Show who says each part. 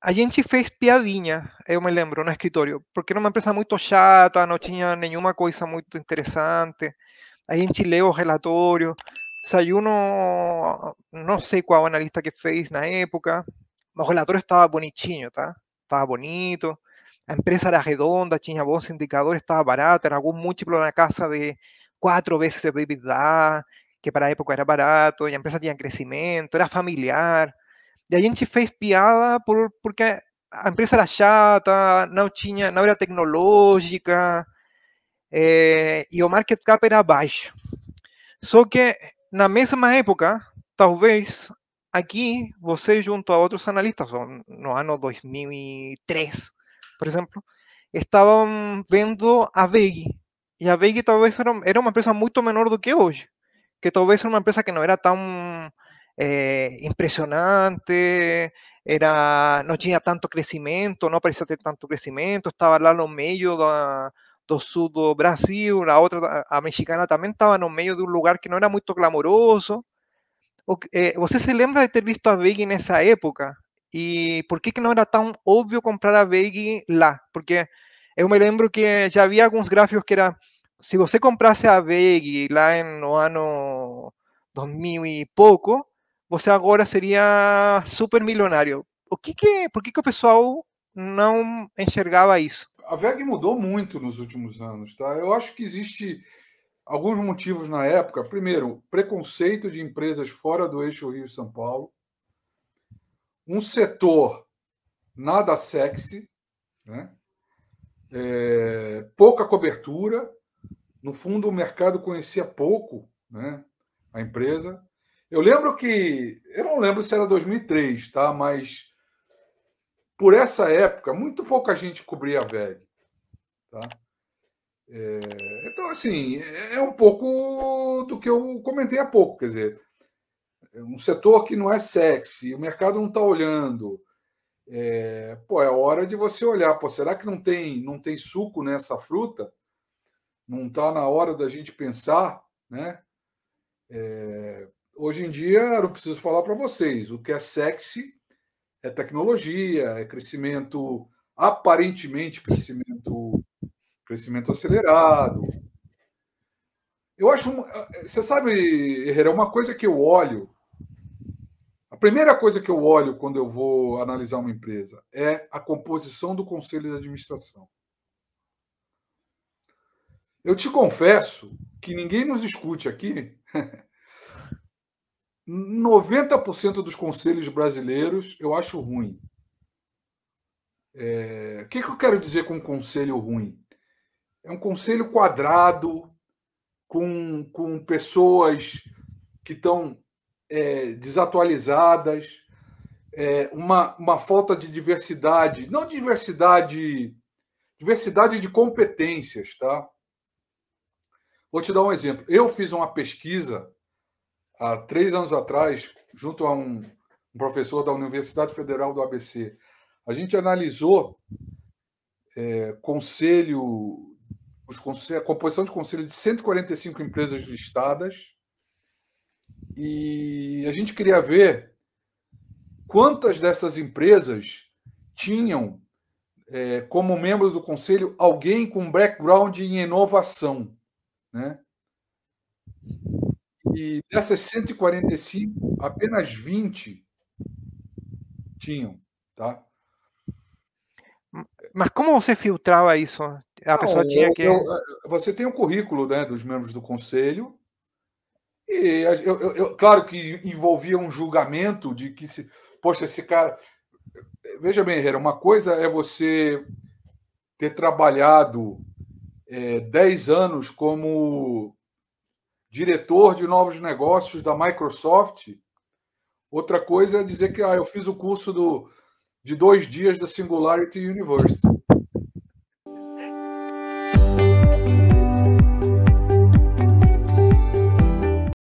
Speaker 1: A gente fez piadinha, yo me lembro, no escritorio, porque era una empresa muy chata, no tenía ninguna cosa muy interesante. A en Chileo, relatorio. relatório, desayuno, no. sé cuál analista que fez la época. El relatorio estaba bonitinho, tá? estaba bonito. La empresa era redonda, tenía voz indicadores, estaba barata, era algún múltiplo de una casa de cuatro veces de EBITDA, que para la época era barato, y la empresa tenía crecimiento, era familiar. E a gente fez piada por, porque a empresa era chata, não tinha, não era tecnológica, é, eh, e o market cap era baixo. Só que na mesma época, talvez aqui você junto a outros analistas, no ano 2003, por exemplo, estavam vendo a VEG. E a VEG talvez era, era uma empresa muito menor do que hoje, que talvez era uma empresa que não era tão Eh, impresionante, era, no tenía tanto crecimiento, no parecía tener tanto crecimiento. Estaba en los medios de do sur Brasil, La otra a mexicana también en los medio de un lugar que no era muy clamoroso ¿Usted eh, se lembra de haber visto a en esa época? ¿Y por qué que era tan obvio comprar a Veggie lá? Porque yo me lembro que ya había algunos gráficos que era si usted comprase a en en no año 2000 y poco, você agora seria super milionário. O que que, por que, que o pessoal não enxergava isso? A VEG mudou muito nos últimos
Speaker 2: anos, tá? Eu acho que existe alguns motivos na época. Primeiro, preconceito de empresas fora do eixo Rio-São Paulo. Um setor nada sexy, né? É, pouca cobertura. No fundo, o mercado conhecia pouco né, a empresa. Eu lembro que. Eu não lembro se era 2003, tá? Mas por essa época, muito pouca gente cobria a VEG. Tá? É, então, assim, é, é um pouco do que eu comentei há pouco. Quer dizer, é um setor que não é sexy, o mercado não está olhando. É, pô, é hora de você olhar. Pô, será que não tem, não tem suco nessa fruta? Não está na hora da gente pensar, né? É, hoje em dia, não preciso falar para vocês, o que é sexy é tecnologia, é crescimento, aparentemente crescimento, crescimento acelerado. Eu acho, você sabe, Herrera, uma coisa que eu olho, a primeira coisa que eu olho quando eu vou analisar uma empresa é a composição do conselho de administração. Eu te confesso que ninguém nos escute aqui 90% dos conselhos brasileiros eu acho ruim. É... O que, que eu quero dizer com um conselho ruim? É um conselho quadrado, com, com pessoas que estão é, desatualizadas, é, uma, uma falta de diversidade, não diversidade, diversidade de competências, tá? Vou te dar um exemplo. Eu fiz uma pesquisa há três anos atrás, junto a um, um professor da Universidade Federal do ABC, a gente analisou é, conselho, os conselho, a composição de conselho de 145 empresas listadas e a gente queria ver quantas dessas empresas tinham é, como membro do conselho alguém com background em inovação, né? E dessas 145, apenas 20 tinham, tá?
Speaker 1: Mas como você filtrava isso? A Não, pessoa tinha que. Eu, eh,
Speaker 2: você tem o um currículo né, dos membros do conselho. E eu, eu, eu, claro que envolvia um julgamento de que se. Poxa, esse cara. Veja bem, Herrera, uma coisa é você ter trabalhado é, eh, 10 anos como diretor de novos negócios da Microsoft. Outra coisa é dizer que ah, eu fiz o curso do, de dois dias da Singularity University.